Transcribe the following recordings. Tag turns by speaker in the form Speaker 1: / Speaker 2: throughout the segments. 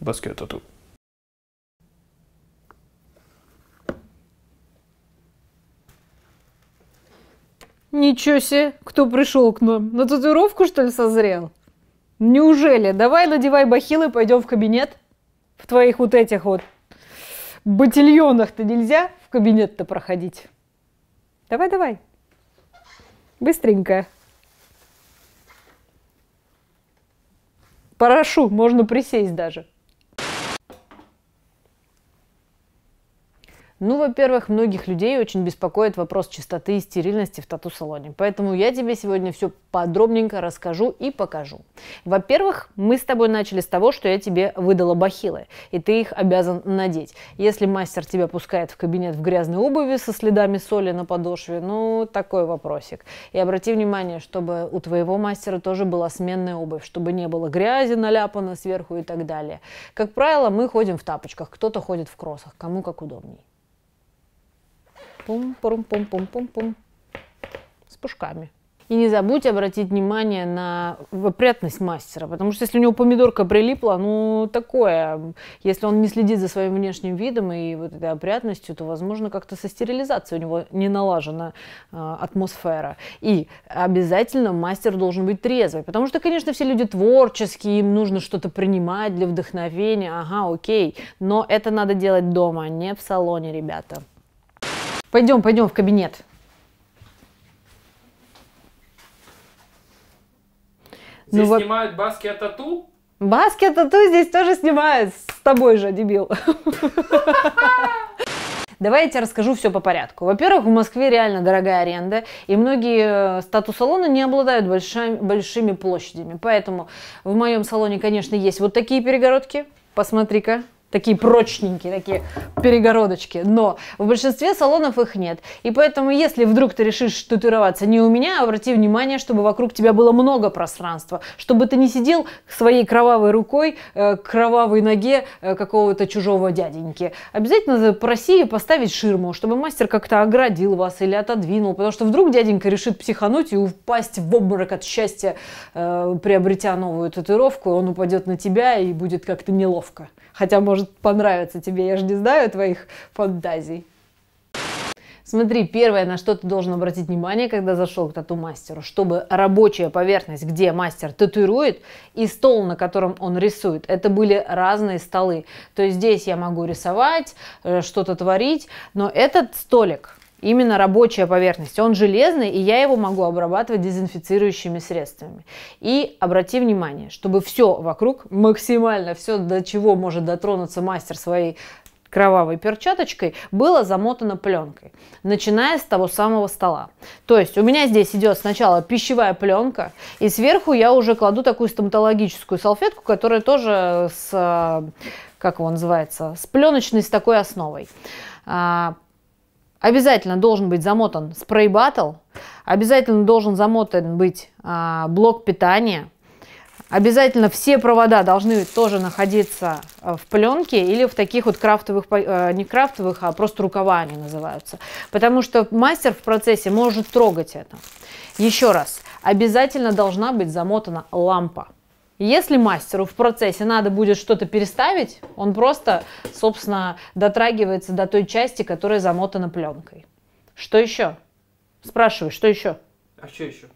Speaker 1: baskettatur. Ничего себе, кто пришел к нам? На татуировку, что ли, созрел? Неужели? Давай надевай бахилы, пойдем в кабинет. В твоих вот этих вот батильонах-то нельзя в кабинет-то проходить. Давай-давай. Быстренько. Парашу, можно присесть даже. Ну, во-первых, многих людей очень беспокоит вопрос чистоты и стерильности в тату-салоне. Поэтому я тебе сегодня все подробненько расскажу и покажу. Во-первых, мы с тобой начали с того, что я тебе выдала бахилы, и ты их обязан надеть. Если мастер тебя пускает в кабинет в грязной обуви со следами соли на подошве, ну, такой вопросик. И обрати внимание, чтобы у твоего мастера тоже была сменная обувь, чтобы не было грязи наляпано сверху и так далее. Как правило, мы ходим в тапочках, кто-то ходит в кроссах, кому как удобней. Пум-пум-пум-пум-пум-пум. С пушками. И не забудь обратить внимание на опрятность мастера, потому что если у него помидорка прилипла, ну такое, если он не следит за своим внешним видом и вот этой опрятностью, то, возможно, как-то со стерилизацией у него не налажена э, атмосфера. И обязательно мастер должен быть трезвый, потому что, конечно, все люди творческие, им нужно что-то принимать для вдохновения, ага, окей, но это надо делать дома, а не в салоне, ребята. Пойдем, пойдем в кабинет. Здесь ну, снимают баскет тату? от тату здесь тоже снимают. С тобой же, дебил. Давай я тебе расскажу все по порядку. Во-первых, в Москве реально дорогая аренда, и многие э, статус-салоны не обладают большими, большими площадями. Поэтому в моем салоне, конечно, есть вот такие перегородки. Посмотри-ка, такие прочненькие, такие перегородочки, но в большинстве салонов их нет. И поэтому, если вдруг ты решишь татуироваться не у меня, обрати внимание, чтобы вокруг тебя было много пространства, чтобы ты не сидел своей кровавой рукой э, кровавой ноге э, какого-то чужого дяденьки. Обязательно проси поставить ширму, чтобы мастер как-то оградил вас или отодвинул, потому что вдруг дяденька решит психануть и упасть в обморок от счастья, э, приобретя новую татуировку, он упадет на тебя и будет как-то неловко. Хотя может понравиться тебе, я же не знаю твоих фантазий. Смотри, первое, на что ты должен обратить внимание, когда зашел к тату-мастеру, чтобы рабочая поверхность, где мастер татуирует, и стол, на котором он рисует, это были разные столы. То есть здесь я могу рисовать, э, что-то творить, но этот столик, именно рабочая поверхность. Он железный, и я его могу обрабатывать дезинфицирующими средствами. И обрати внимание, чтобы все вокруг, максимально все, до чего может дотронуться мастер своей кровавой перчаточкой, было замотано пленкой, начиная с того самого стола. То есть у меня здесь идет сначала пищевая пленка, и сверху я уже кладу такую стоматологическую салфетку, которая тоже с, как его называется, с пленочной, с такой основой. А, Обязательно должен быть замотан спрей батл, обязательно должен замотан быть а, блок питания, обязательно все провода должны тоже находиться а, в пленке или в таких вот крафтовых, а, не крафтовых, а просто рукава они называются. Потому что мастер в процессе может трогать это. Еще раз, обязательно должна быть замотана лампа. Если мастеру в процессе надо будет что-то переставить, он просто, собственно, дотрагивается до той части, которая замотана пленкой. Что еще? Спрашиваю, что еще? А что еще?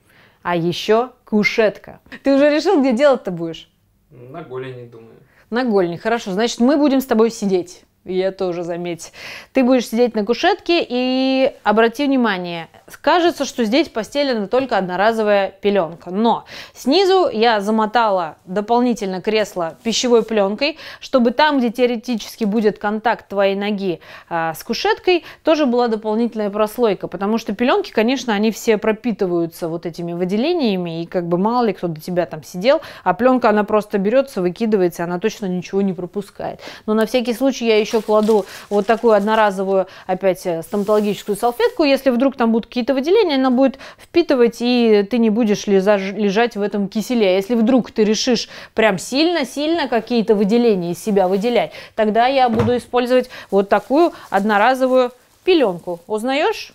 Speaker 1: А еще кушетка. Ты уже решил, где делать-то будешь? На голени, думаю. На голени, хорошо. Значит, мы будем с тобой сидеть. Я тоже, заметь. Ты будешь сидеть на кушетке и обрати внимание, кажется, что здесь постелена только одноразовая пеленка. Но снизу я замотала дополнительно кресло пищевой пленкой, чтобы там, где теоретически будет контакт твоей ноги а, с кушеткой, тоже была дополнительная прослойка. Потому что пеленки, конечно, они все пропитываются вот этими выделениями, и как бы мало ли кто до тебя там сидел, а пленка, она просто берется, выкидывается, она точно ничего не пропускает. Но на всякий случай я еще еще кладу вот такую одноразовую опять э, стоматологическую салфетку. Если вдруг там будут какие-то выделения, она будет впитывать, и ты не будешь лежать в этом киселе. А если вдруг ты решишь прям сильно-сильно какие-то выделения из себя выделять, тогда я буду использовать вот такую одноразовую пеленку. Узнаешь?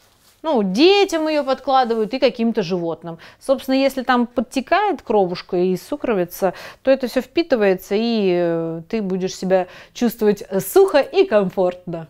Speaker 1: Ну, детям ее подкладывают и каким-то животным. Собственно, если там подтекает кровушка и сукровица, то это все впитывается, и э, ты будешь себя чувствовать э, сухо и комфортно.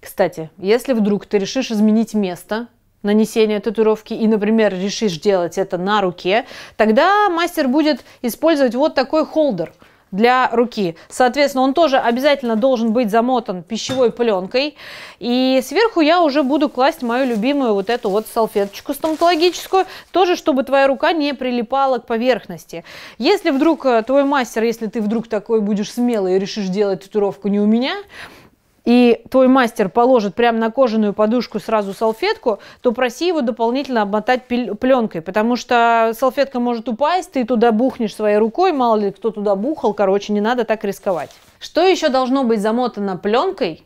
Speaker 1: Кстати, если вдруг ты решишь изменить место нанесения татуировки и, например, решишь делать это на руке, тогда мастер будет использовать вот такой холдер – для руки. Соответственно, он тоже обязательно должен быть замотан пищевой пленкой. И сверху я уже буду класть мою любимую вот эту вот салфеточку стоматологическую, тоже чтобы твоя рука не прилипала к поверхности. Если вдруг э, твой мастер, если ты вдруг такой будешь смелый и решишь делать татуировку не у меня, и твой мастер положит прямо на кожаную подушку сразу салфетку, то проси его дополнительно обмотать пленкой, потому что салфетка может упасть, ты туда бухнешь своей рукой, мало ли кто туда бухал, короче, не надо так рисковать. Что еще должно быть замотано пленкой,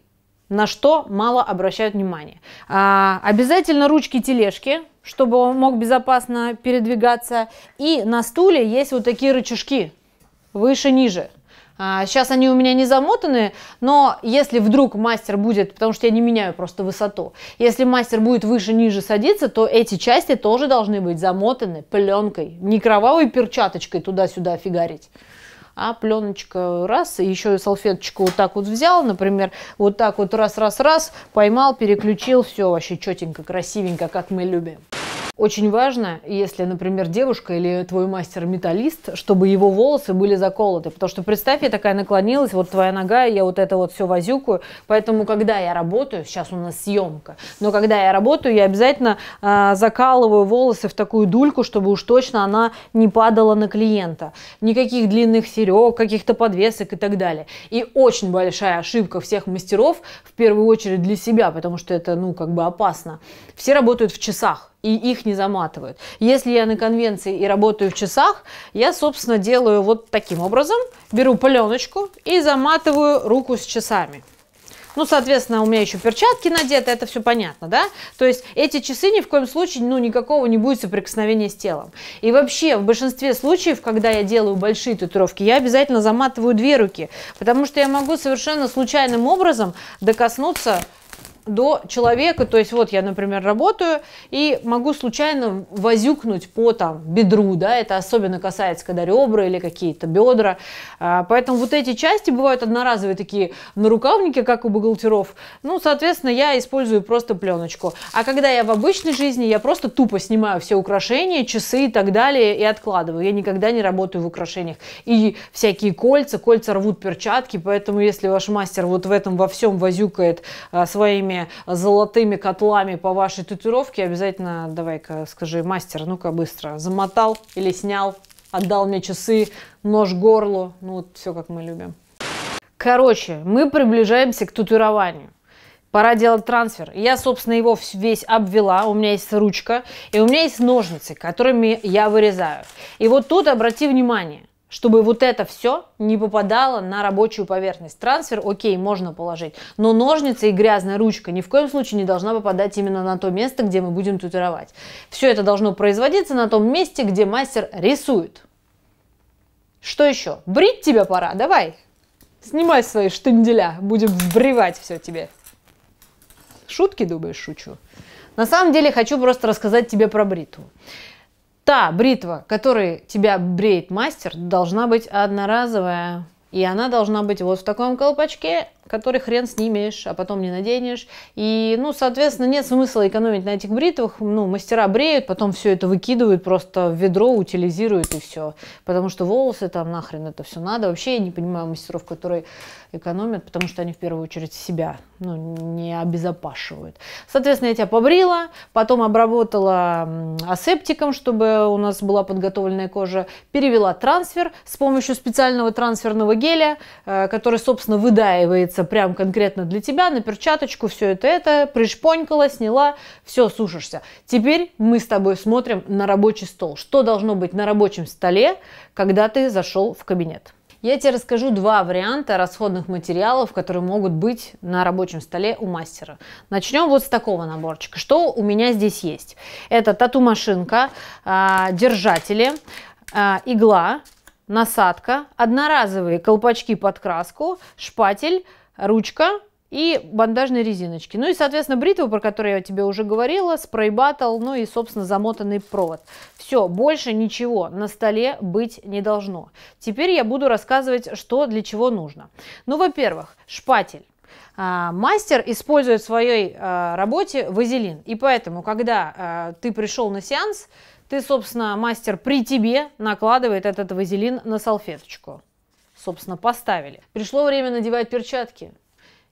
Speaker 1: на что мало обращают внимание. А, обязательно ручки тележки, чтобы он мог безопасно передвигаться. И на стуле есть вот такие рычажки, выше-ниже. Сейчас а, они у меня не замотаны, но если вдруг мастер будет, потому что я не меняю просто высоту, если мастер будет выше-ниже садиться, то эти части тоже должны быть замотаны пленкой, не кровавой перчаточкой туда-сюда фигарить. А пленочка раз, и еще салфеточку вот так вот взял, например, вот так вот раз-раз-раз, поймал, переключил, все вообще четенько, красивенько, как мы любим. Очень важно, если, например, девушка или твой мастер-металлист, чтобы его волосы были заколоты. Потому что представь, я такая наклонилась, вот твоя нога, я вот это вот все возюкаю. Поэтому, когда я работаю, сейчас у нас съемка, но когда я работаю, я обязательно э, закалываю волосы в такую дульку, чтобы уж точно она не падала на клиента. Никаких длинных серег, каких-то подвесок и так далее. И очень большая ошибка всех мастеров, в первую очередь для себя, потому что это, ну, как бы опасно. Все работают в часах и их не заматывают. Если я на конвенции и работаю в часах, я, собственно, делаю вот таким образом. Беру пленочку и заматываю руку с часами. Ну, соответственно, у меня еще перчатки надеты, это все понятно, да? То есть эти часы ни в коем случае, ну, никакого не будет соприкосновения с телом. И вообще, в большинстве случаев, когда я делаю большие татуировки, я обязательно заматываю две руки, потому что я могу совершенно случайным образом докоснуться до человека, то есть вот я, например, работаю и могу случайно возюкнуть по там бедру, да, это особенно касается, когда ребра или какие-то бедра, а, поэтому вот эти части бывают одноразовые такие на рукавнике, как у бухгалтеров, ну, соответственно, я использую просто пленочку, а когда я в обычной жизни, я просто тупо снимаю все украшения, часы и так далее и откладываю, я никогда не работаю в украшениях, и всякие кольца, кольца рвут перчатки, поэтому если ваш мастер вот в этом во всем возюкает а, своими этими золотыми котлами по вашей татуировке, обязательно давай-ка скажи, мастер, ну-ка быстро, замотал или снял, отдал мне часы, нож горло ну вот все как мы любим. Короче, мы приближаемся к татуированию. Пора делать трансфер. Я, собственно, его весь обвела. У меня есть ручка и у меня есть ножницы, которыми я вырезаю. И вот тут обрати внимание чтобы вот это все не попадало на рабочую поверхность. Трансфер, окей, можно положить, но ножницы и грязная ручка ни в коем случае не должна попадать именно на то место, где мы будем тутировать. Все это должно производиться на том месте, где мастер рисует. Что еще? Брить тебя пора, давай. Снимай свои штынделя, будем сбривать все тебе. Шутки, думаешь, шучу? На самом деле хочу просто рассказать тебе про бритву та бритва, которой тебя бреет мастер, должна быть одноразовая. И она должна быть вот в таком колпачке, который хрен снимешь, а потом не наденешь. И, ну, соответственно, нет смысла экономить на этих бритвах. Ну, мастера бреют, потом все это выкидывают просто в ведро, утилизируют и все. Потому что волосы там нахрен это все надо. Вообще я не понимаю мастеров, которые экономят, потому что они в первую очередь себя ну, не обезопашивают. Соответственно, я тебя побрила, потом обработала асептиком, чтобы у нас была подготовленная кожа, перевела трансфер с помощью специального трансферного геля, э, который, собственно, выдаивается прям конкретно для тебя, на перчаточку, все это это, пришпонькала, сняла, все, сушишься. Теперь мы с тобой смотрим на рабочий стол. Что должно быть на рабочем столе, когда ты зашел в кабинет? Я тебе расскажу два варианта расходных материалов, которые могут быть на рабочем столе у мастера. Начнем вот с такого наборчика. Что у меня здесь есть? Это тату-машинка, а, держатели, а, игла, насадка, одноразовые колпачки под краску, шпатель, ручка, и бандажные резиночки. Ну и, соответственно, бритву, про которую я тебе уже говорила, спрей-баттл, ну и, собственно, замотанный провод. Все, больше ничего на столе быть не должно. Теперь я буду рассказывать, что для чего нужно. Ну, во-первых, шпатель. А, мастер использует в своей а, работе вазелин, и поэтому, когда а, ты пришел на сеанс, ты, собственно, мастер при тебе накладывает этот вазелин на салфеточку. Собственно, поставили. Пришло время надевать перчатки.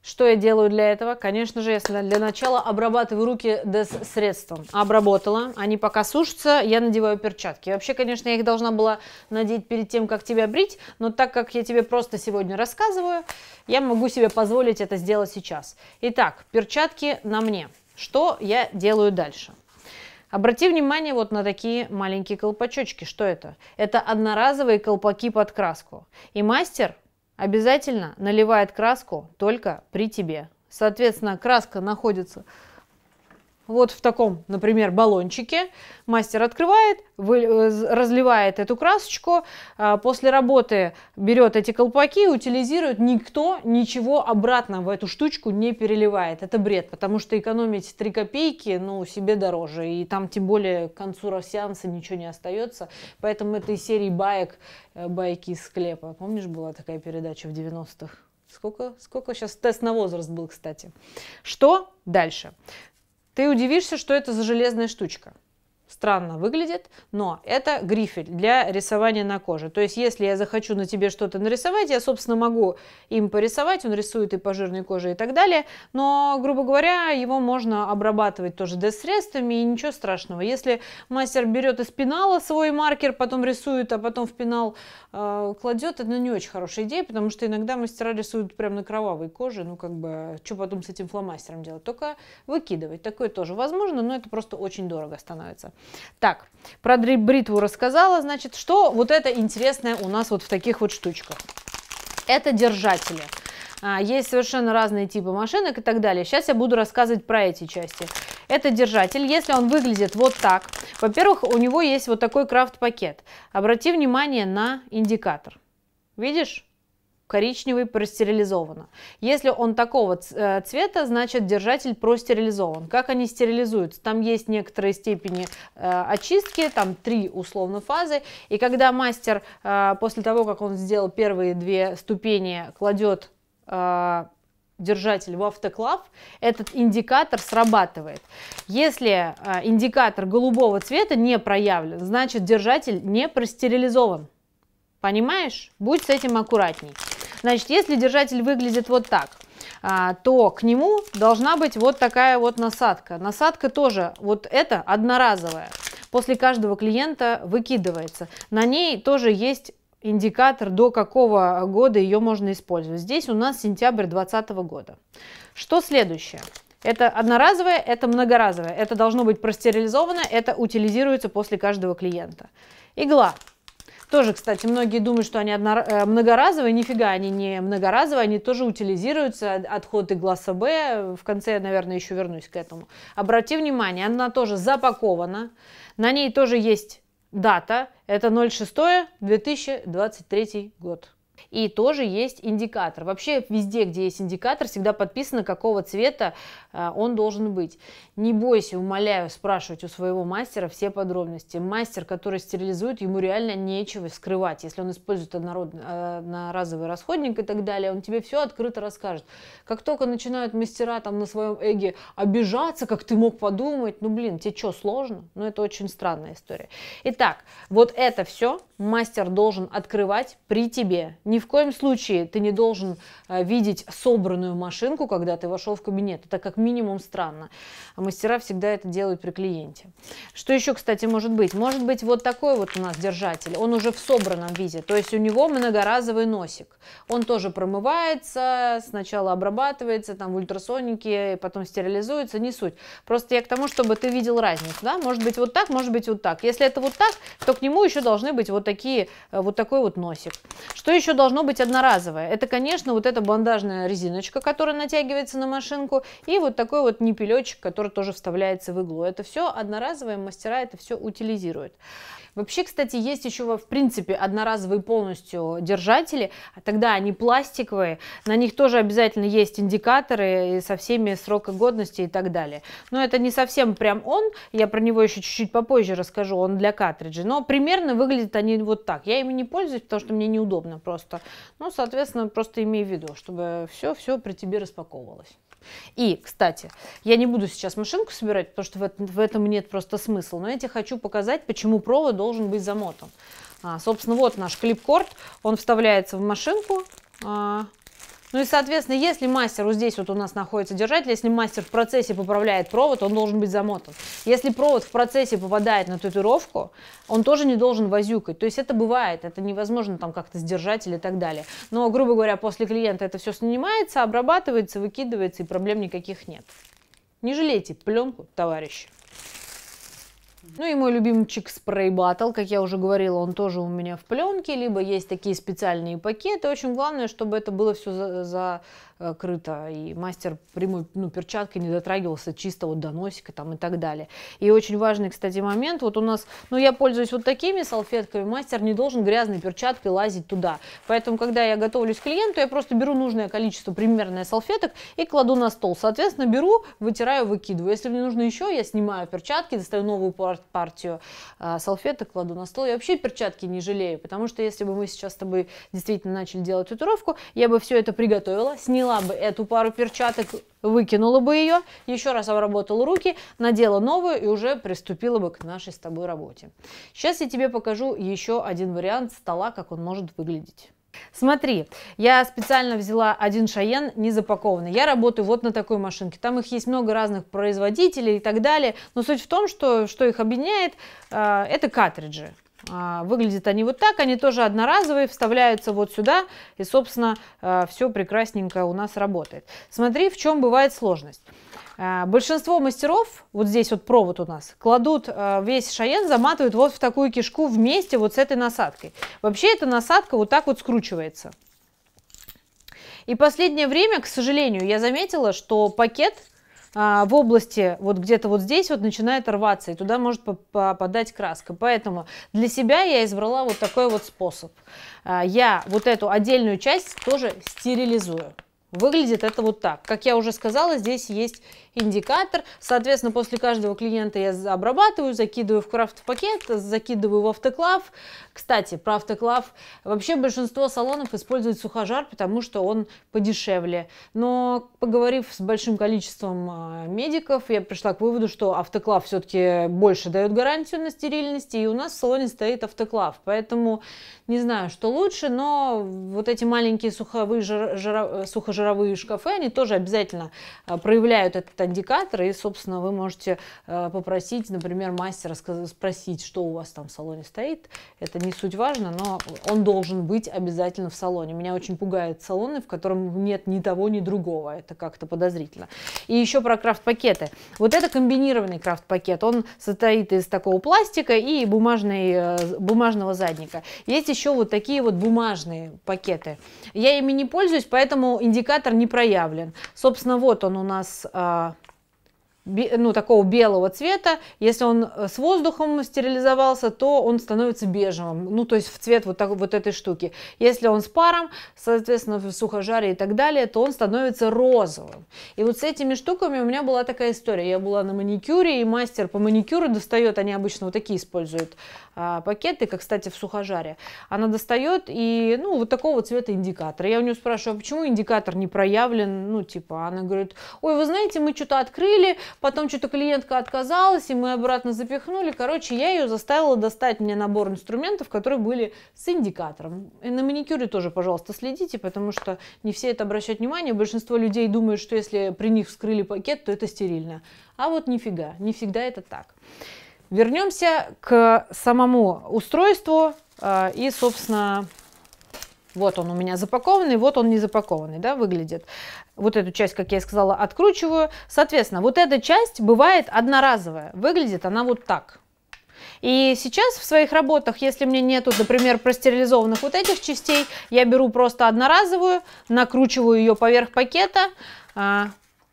Speaker 1: Что я делаю для этого? Конечно же, я для начала обрабатываю руки средством. Обработала, они пока сушатся, я надеваю перчатки. Вообще, конечно, я их должна была надеть перед тем, как тебя брить, но так как я тебе просто сегодня рассказываю, я могу себе позволить это сделать сейчас. Итак, перчатки на мне. Что я делаю дальше? Обрати внимание вот на такие маленькие колпачочки. Что это? Это одноразовые колпаки под краску. И мастер обязательно наливает краску только при тебе. Соответственно, краска находится вот в таком, например, баллончике. Мастер открывает, э, разливает эту красочку, а, после работы берет эти колпаки, утилизирует, никто ничего обратно в эту штучку не переливает. Это бред, потому что экономить 3 копейки, ну, себе дороже, и там тем более к концу сеанса ничего не остается, поэтому этой серии баек, э, байки из склепа. Помнишь, была такая передача в 90-х? Сколько, сколько сейчас тест на возраст был, кстати. Что дальше? Ты удивишься, что это за железная штучка странно выглядит, но это грифель для рисования на коже. То есть, если я захочу на тебе что-то нарисовать, я, собственно, могу им порисовать, он рисует и по жирной коже и так далее, но, грубо говоря, его можно обрабатывать тоже D-средствами и ничего страшного. Если мастер берет из пенала свой маркер, потом рисует, а потом в пенал э, кладет, это не очень хорошая идея, потому что иногда мастера рисуют прямо на кровавой коже, ну, как бы, что потом с этим фломастером делать? Только выкидывать. Такое тоже возможно, но это просто очень дорого становится. Так, про бритву рассказала, значит, что вот это интересное у нас вот в таких вот штучках. Это держатели. А, есть совершенно разные типы машинок и так далее. Сейчас я буду рассказывать про эти части. Это держатель, если он выглядит вот так. Во-первых, у него есть вот такой крафт-пакет. Обрати внимание на индикатор. Видишь? коричневый простерилизовано. Если он такого э, цвета, значит держатель простерилизован. Как они стерилизуются? Там есть некоторые степени э, очистки, там три условно фазы. И когда мастер э, после того, как он сделал первые две ступени, кладет э, держатель в автоклав, этот индикатор срабатывает. Если э, индикатор голубого цвета не проявлен, значит держатель не простерилизован. Понимаешь? Будь с этим аккуратней. Значит, если держатель выглядит вот так, а, то к нему должна быть вот такая вот насадка. Насадка тоже вот эта одноразовая. После каждого клиента выкидывается. На ней тоже есть индикатор, до какого года ее можно использовать. Здесь у нас сентябрь 2020 года. Что следующее? Это одноразовое, это многоразовое. Это должно быть простерилизовано, это утилизируется после каждого клиента. Игла. Тоже, кстати, многие думают, что они одно... Э, многоразовые. Нифига они не многоразовые, они тоже утилизируются. Отходы класса Б. В конце наверное, еще вернусь к этому. Обрати внимание, она тоже запакована. На ней тоже есть дата. Это 06 2023 год и тоже есть индикатор. Вообще везде, где есть индикатор, всегда подписано, какого цвета э, он должен быть. Не бойся, умоляю, спрашивать у своего мастера все подробности. Мастер, который стерилизует, ему реально нечего скрывать. Если он использует однород... Э, одноразовый расходник и так далее, он тебе все открыто расскажет. Как только начинают мастера там на своем эге обижаться, как ты мог подумать, ну блин, тебе что, сложно? Ну это очень странная история. Итак, вот это все мастер должен открывать при тебе. Не в коем случае ты не должен э, видеть собранную машинку, когда ты вошел в кабинет. Это как минимум странно. А мастера всегда это делают при клиенте. Что еще, кстати, может быть? Может быть вот такой вот у нас держатель. Он уже в собранном виде. То есть у него многоразовый носик. Он тоже промывается, сначала обрабатывается там в ультрасонике, потом стерилизуется, не суть. Просто я к тому, чтобы ты видел разницу. Да? Может быть вот так, может быть вот так. Если это вот так, то к нему еще должны быть вот такие, э, вот такой вот носик. Что еще должно должно быть одноразовое. Это, конечно, вот эта бандажная резиночка, которая натягивается на машинку, и вот такой вот непилечек, который тоже вставляется в иглу. Это все одноразовое, мастера это все утилизируют. Вообще, кстати, есть еще, в принципе, одноразовые полностью держатели, а тогда они пластиковые, на них тоже обязательно есть индикаторы со всеми срока годности и так далее. Но это не совсем прям он, я про него еще чуть-чуть попозже расскажу, он для картриджей, но примерно выглядят они вот так. Я ими не пользуюсь, потому что мне неудобно просто. Ну, соответственно, просто имей в виду, чтобы все-все при тебе распаковывалось. И, кстати, я не буду сейчас машинку собирать, потому что в, этом, в этом нет просто смысла, но я тебе хочу показать, почему провод должен быть замотан. А, собственно, вот наш клипкорд, он вставляется в машинку, а, ну и, соответственно, если мастер, вот здесь вот у нас находится держатель, если мастер в процессе поправляет провод, он должен быть замотан. Если провод в процессе попадает на татуировку, он тоже не должен возюкать. То есть это бывает, это невозможно там как-то сдержать или так далее. Но, грубо говоря, после клиента это все снимается, обрабатывается, выкидывается и проблем никаких нет. Не жалейте пленку, товарищи. Ну и мой любимчик спрей батл, как я уже говорила, он тоже у меня в пленке, либо есть такие специальные пакеты. Очень главное, чтобы это было все за, за Э, крыто, и мастер прямой ну, перчаткой не дотрагивался чисто вот до носика там и так далее. И очень важный, кстати, момент, вот у нас, ну я пользуюсь вот такими салфетками, мастер не должен грязной перчаткой лазить туда. Поэтому, когда я готовлюсь к клиенту, я просто беру нужное количество примерное салфеток и кладу на стол. Соответственно, беру, вытираю, выкидываю. Если мне нужно еще, я снимаю перчатки, достаю новую партию а, салфеток, кладу на стол. Я вообще перчатки не жалею, потому что если бы мы сейчас с тобой действительно начали делать татуировку, я бы все это приготовила, сняла сняла бы эту пару перчаток, выкинула бы ее, еще раз обработала руки, надела новую и уже приступила бы к нашей с тобой работе. Сейчас я тебе покажу еще один вариант стола, как он может выглядеть. Смотри, я специально взяла один шаен не запакованный. Я работаю вот на такой машинке. Там их есть много разных производителей и так далее. Но суть в том, что, что их объединяет, а, это картриджи. А, выглядят они вот так, они тоже одноразовые, вставляются вот сюда, и, собственно, а, все прекрасненько у нас работает. Смотри, в чем бывает сложность. А, большинство мастеров, вот здесь вот провод у нас, кладут весь шаен, заматывают вот в такую кишку вместе вот с этой насадкой. Вообще эта насадка вот так вот скручивается. И последнее время, к сожалению, я заметила, что пакет а, в области, вот где-то вот здесь вот начинает рваться, и туда может попадать краска. Поэтому для себя я избрала вот такой вот способ. А, я вот эту отдельную часть тоже стерилизую. Выглядит это вот так. Как я уже сказала, здесь есть индикатор. Соответственно, после каждого клиента я обрабатываю, закидываю в крафт пакет, закидываю в автоклав. Кстати, про автоклав вообще большинство салонов использует сухожар, потому что он подешевле. Но поговорив с большим количеством а, медиков, я пришла к выводу, что автоклав все-таки больше дает гарантию на стерильность, и у нас в салоне стоит автоклав. Поэтому не знаю, что лучше, но вот эти маленькие суховые, жир, жир, сухожировые шкафы, они тоже обязательно а, проявляют этот какие-то индикаторы, и, собственно, вы можете э, попросить, например, мастера спросить, что у вас там в салоне стоит. Это не суть важно, но он должен быть обязательно в салоне. Меня очень пугают салоны, в котором нет ни того, ни другого. Это как-то подозрительно. И еще про крафт-пакеты. Вот это комбинированный крафт-пакет. Он состоит из такого пластика и бумажной, э, бумажного задника. Есть еще вот такие вот бумажные пакеты. Я ими не пользуюсь, поэтому индикатор не проявлен. Собственно, вот он у нас а, ну, такого белого цвета. Если он э, с воздухом стерилизовался, то он становится бежевым, ну, то есть в цвет вот, так, вот этой штуки. Если он с паром, соответственно, в сухожаре и так далее, то он становится розовым. И вот с этими штуками у меня была такая история. Я была на маникюре, и мастер по маникюру достает, они обычно вот такие используют а, пакеты, как, кстати, в сухожаре. Она достает и, ну, вот такого цвета индикатор. Я у нее спрашиваю, а почему индикатор не проявлен? Ну, типа, она говорит, ой, вы знаете, мы что-то открыли, Потом что-то клиентка отказалась, и мы обратно запихнули. Короче, я ее заставила достать мне набор инструментов, которые были с индикатором. И на маникюре тоже, пожалуйста, следите, потому что не все это обращают внимание. Большинство людей думают, что если при них вскрыли пакет, то это стерильно. А вот нифига, не всегда это так. Вернемся к самому устройству а, и, собственно, вот он у меня запакованный, вот он не запакованный, да, выглядит вот эту часть, как я и сказала, откручиваю. Соответственно, вот эта часть бывает одноразовая. Выглядит она вот так. И сейчас в своих работах, если мне нету, например, простерилизованных вот этих частей, я беру просто одноразовую, накручиваю ее поверх пакета, а,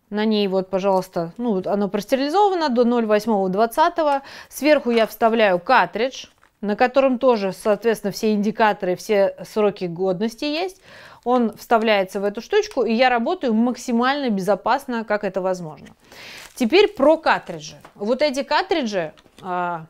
Speaker 1: на ней вот, пожалуйста, ну, оно простерилизовано до 0,8-20. Сверху я вставляю картридж, на котором тоже, соответственно, все индикаторы, все сроки годности есть. Он вставляется в эту штучку, и я работаю максимально безопасно, как это возможно. Теперь про картриджи. Вот эти картриджи а,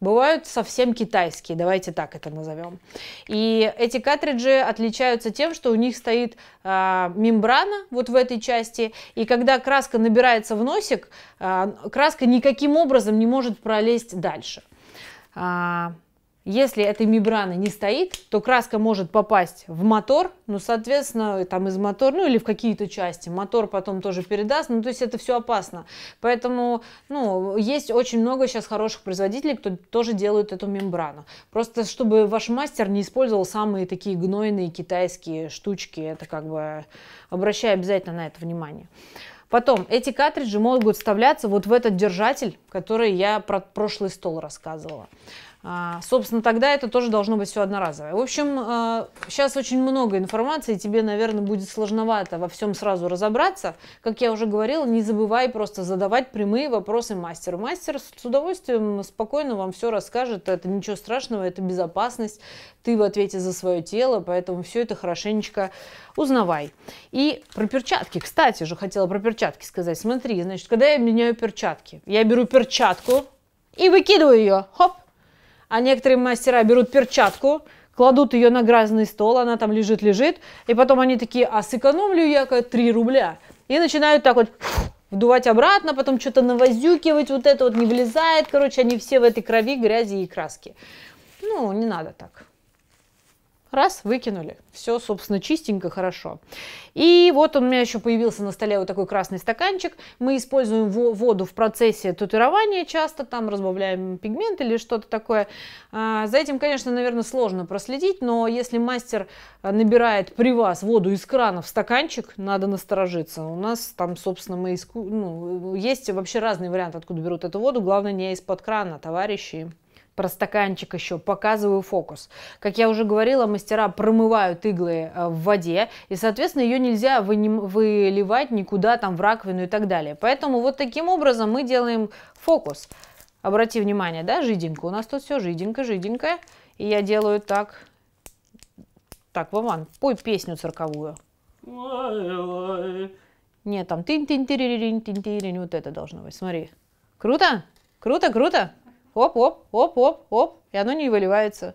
Speaker 1: бывают совсем китайские, давайте так это назовем. И эти картриджи отличаются тем, что у них стоит а, мембрана вот в этой части, и когда краска набирается в носик, а, краска никаким образом не может пролезть дальше. А, если этой мембраны не стоит, то краска может попасть в мотор, ну, соответственно, там из мотора, ну, или в какие-то части. Мотор потом тоже передаст, ну, то есть это все опасно. Поэтому, ну, есть очень много сейчас хороших производителей, кто тоже делают эту мембрану. Просто, чтобы ваш мастер не использовал самые такие гнойные китайские штучки, это как бы, обращай обязательно на это внимание. Потом, эти картриджи могут вставляться вот в этот держатель, который я про прошлый стол рассказывала. А, собственно, тогда это тоже должно быть все одноразовое. В общем, сейчас э, очень много информации, тебе, наверное, будет сложновато во всем сразу разобраться. Как я уже говорила, не забывай просто задавать прямые вопросы мастеру. Мастер с удовольствием спокойно вам все расскажет, это ничего страшного, это безопасность, ты в ответе за свое тело, поэтому все это хорошенечко узнавай. И про перчатки, кстати же, хотела про перчатки сказать. Смотри, значит, когда я меняю перчатки, я беру перчатку и выкидываю ее, хоп, а некоторые мастера берут перчатку, кладут ее на грязный стол, она там лежит-лежит, и потом они такие, а сэкономлю я 3 рубля. И начинают так вот вдувать обратно, потом что-то навозюкивать, вот это вот не влезает, короче, они все в этой крови, грязи и краске. Ну, не надо так. Раз, выкинули. Все, собственно, чистенько, хорошо. И вот у меня еще появился на столе вот такой красный стаканчик. Мы используем воду в процессе татуирования часто, там разбавляем пигмент или что-то такое. А, за этим, конечно, наверное, сложно проследить, но если мастер э, набирает при вас воду из крана в стаканчик, надо насторожиться. У нас там, собственно, мы иску... ну, есть вообще разные варианты, откуда берут эту воду. Главное, не из-под крана, товарищи про стаканчик еще, показываю фокус. Как я уже говорила, мастера промывают иглы э, в воде, и, соответственно, ее нельзя выливать никуда, там, в раковину и так далее. Поэтому вот таким образом мы делаем фокус. Обрати внимание, да, жиденько. У нас тут все жиденько, жиденько. И я делаю так. Так, Вован, пой песню цирковую. Нет, там тин тин тин тин тин тин вот это должно быть. Смотри. Круто? Круто, круто? оп-оп, оп-оп, оп, и оно не выливается.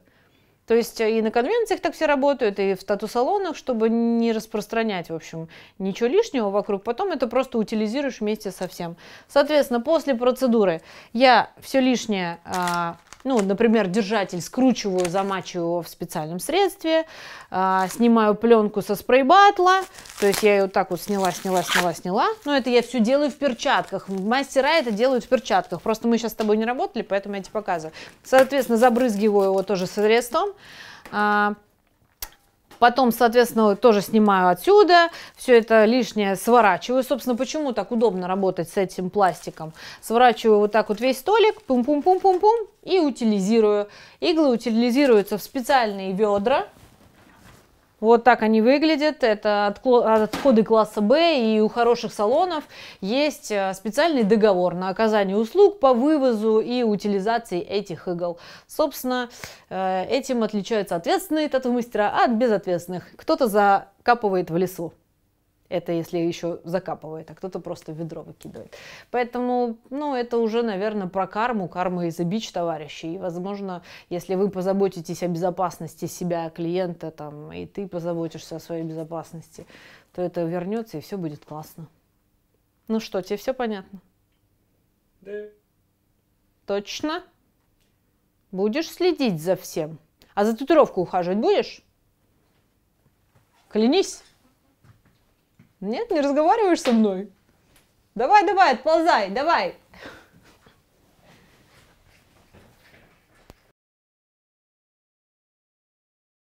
Speaker 1: То есть э, и на конвенциях так все работают, и в тату-салонах, чтобы не распространять, в общем, ничего лишнего вокруг. Потом это просто утилизируешь вместе со всем. Соответственно, после процедуры я все лишнее а, ну, например, держатель скручиваю, замачиваю его в специальном средстве, а, снимаю пленку со спрейбатла, то есть я ее вот так вот сняла, сняла, сняла, сняла. Но это я все делаю в перчатках. Мастера это делают в перчатках. Просто мы сейчас с тобой не работали, поэтому я тебе показываю. Соответственно, забрызгиваю его тоже средством. А, Потом, соответственно, тоже снимаю отсюда, все это лишнее сворачиваю. Собственно, почему так удобно работать с этим пластиком? Сворачиваю вот так вот весь столик, пум-пум-пум-пум-пум, и утилизирую. Иглы утилизируются в специальные ведра, вот так они выглядят. Это отходы класса Б. И у хороших салонов есть э, специальный договор на оказание услуг по вывозу и утилизации этих игл. Собственно, э, этим отличаются ответственные тату-мастера от безответственных. Кто-то закапывает в лесу. Это если еще закапывает, а кто-то просто ведро выкидывает. Поэтому, ну, это уже, наверное, про карму, карма из бич, товарищи. И, возможно, если вы позаботитесь о безопасности себя, клиента, там, и ты позаботишься о своей безопасности, то это вернется, и все будет классно. Ну что, тебе все понятно? Да. Точно? Будешь следить за всем? А за татуировку ухаживать будешь? Клянись. Нет, не разговариваешь со мной? Давай, давай, отползай, давай.